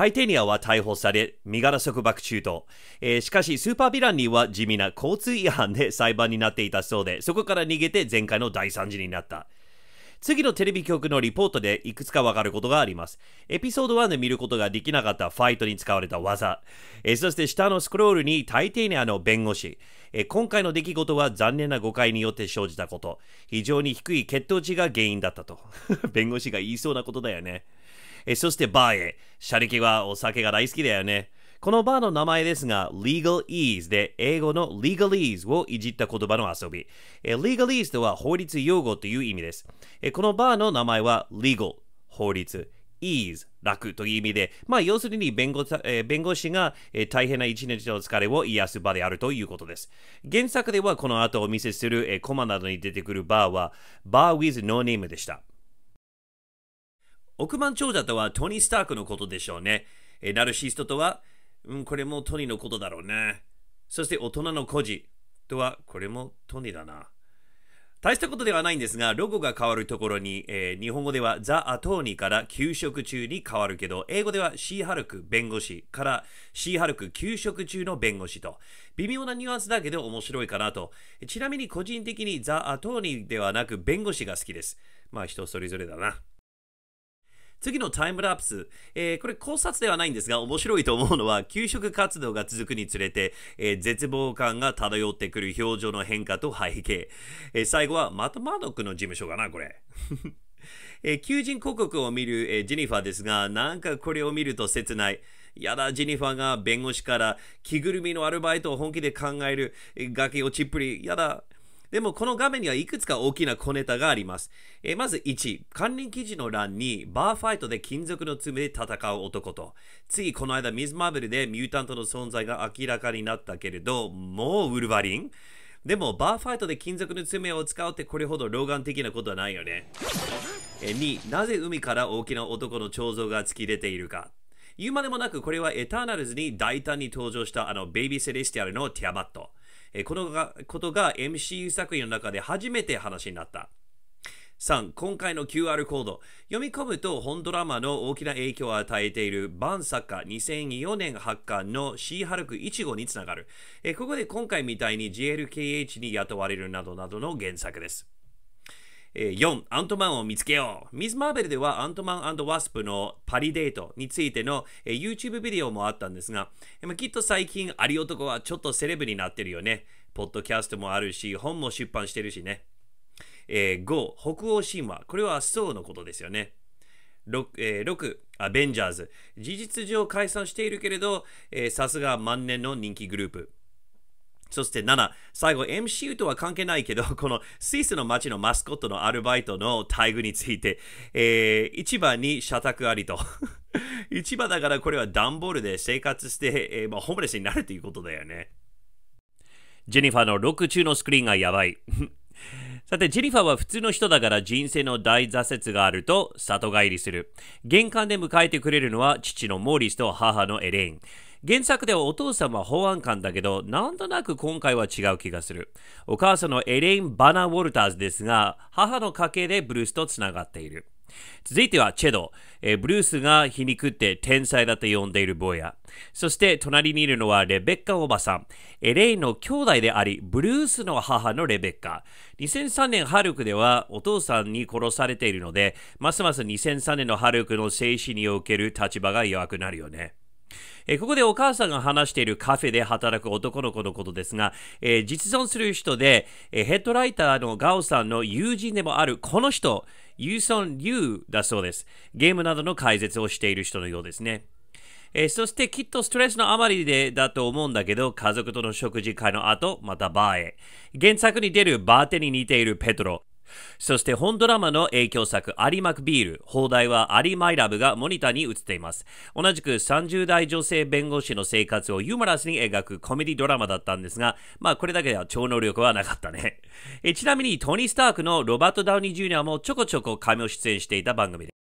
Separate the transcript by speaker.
Speaker 1: タイテニアは逮捕され、身柄束縛中と、えー、しかし、スーパーヴィランには地味な交通違反で裁判になっていたそうで、そこから逃げて前回の大惨事になった。次のテレビ局のリポートでいくつかわかることがあります。エピソード1で見ることができなかったファイトに使われた技。えそして下のスクロールに大抵ニあの弁護士え。今回の出来事は残念な誤解によって生じたこと。非常に低い血糖値が原因だったと。弁護士が言いそうなことだよね。えそしてバーへ。シャリキはお酒が大好きだよね。このバーの名前ですが、legal ease で英語の legalese a をいじった言葉の遊び。え legalese a とは法律用語という意味です。えこのバーの名前は legal 法律。ease 楽という意味で、まあ、要するに弁護,、えー、弁護士が、えー、大変な一日の疲れを癒す場であるということです。原作ではこの後お見せする、えー、コマなどに出てくるバーは、バー with no name でした。億万長者とはトニー・スタークのことでしょうね。えナルシストとは、うん、これもトニーのことだろうね。そして大人の孤児とは、これもトニーだな。大したことではないんですが、ロゴが変わるところに、えー、日本語ではザ・アトーニから給食中に変わるけど、英語ではシー・ハルク弁護士からシー・ハルク給食中の弁護士と、微妙なニュアンスだけど面白いかなと。ちなみに個人的にザ・アトーニではなく弁護士が好きです。まあ人それぞれだな。次のタイムラプス、えー、これ考察ではないんですが、面白いと思うのは、給食活動が続くにつれて、えー、絶望感が漂ってくる表情の変化と背景。えー、最後は、マトマドクの事務所かな、これ。えー、求人広告を見る、えジェニファーですが、なんかこれを見ると切ない。やだ、ジェニファーが弁護士から着ぐるみのアルバイトを本気で考える、え崖落ちっぷり。やだ、でもこの画面にはいくつか大きな小ネタがあります。えまず1、関連記事の欄にバーファイトで金属の爪で戦う男と、次この間ミズ・マーベルでミュータントの存在が明らかになったけれど、もうウルバリンでもバーファイトで金属の爪を使うってこれほど老眼的なことはないよね。え2、なぜ海から大きな男の彫像が突き出ているか。言うまでもなくこれはエターナルズに大胆に登場したあのベイビー・セレスティアルのティアバット。このがことが MCU 作品の中で初めて話になった。3今回の QR コード読み込むと本ドラマの大きな影響を与えている晩作家2004年発刊のシーハルク1号につながるここで今回みたいに GLKH に雇われるなどなどの原作ですえー、4、アントマンを見つけよう。ミズ・マーベルではアントマンワスプのパリデートについての、えー、YouTube ビデオもあったんですが、えー、きっと最近、アリ男はちょっとセレブになってるよね。ポッドキャストもあるし、本も出版してるしね。えー、5、北欧神話。これはそうのことですよね。6、えー、6アベンジャーズ。事実上解散しているけれど、さすが万年の人気グループ。そして7、最後 MCU とは関係ないけど、このスイスの街のマスコットのアルバイトの待遇について、えー、市場に社宅ありと。市場だからこれは段ボールで生活して、えー、まあ、ホームレスになるということだよね。ジェニファーの6中のスクリーンがやばい。さて、ジェニファーは普通の人だから人生の大挫折があると里帰りする。玄関で迎えてくれるのは父のモーリスと母のエレイン。原作ではお父さんは保安官だけど、なんとなく今回は違う気がする。お母さんのエレイン・バナ・ウォルターズですが、母の家系でブルースと繋がっている。続いてはチェド、えブルースが皮肉って天才だと呼んでいる坊や。そして隣にいるのはレベッカおばさん。エレインの兄弟であり、ブルースの母のレベッカ。2003年ハルクではお父さんに殺されているので、ますます2003年のハルクの生死における立場が弱くなるよね。えここでお母さんが話しているカフェで働く男の子のことですが、えー、実存する人で、えヘッドライターのガオさんの友人でもあるこの人、ユーソン・リュウだそうです。ゲームなどの解説をしている人のようですね。えー、そしてきっとストレスのあまりでだと思うんだけど、家族との食事会の後、またバーへ。原作に出るバーテに似ているペトロ。そして本ドラマの影響作、アリマクビール、放題はアリマイラブがモニターに映っています。同じく30代女性弁護士の生活をユーモラスに描くコメディドラマだったんですが、まあこれだけでは超能力はなかったね。えちなみにトニー・スタークのロバート・ダウニー・ジュニアもちょこちょこ仮名出演していた番組です。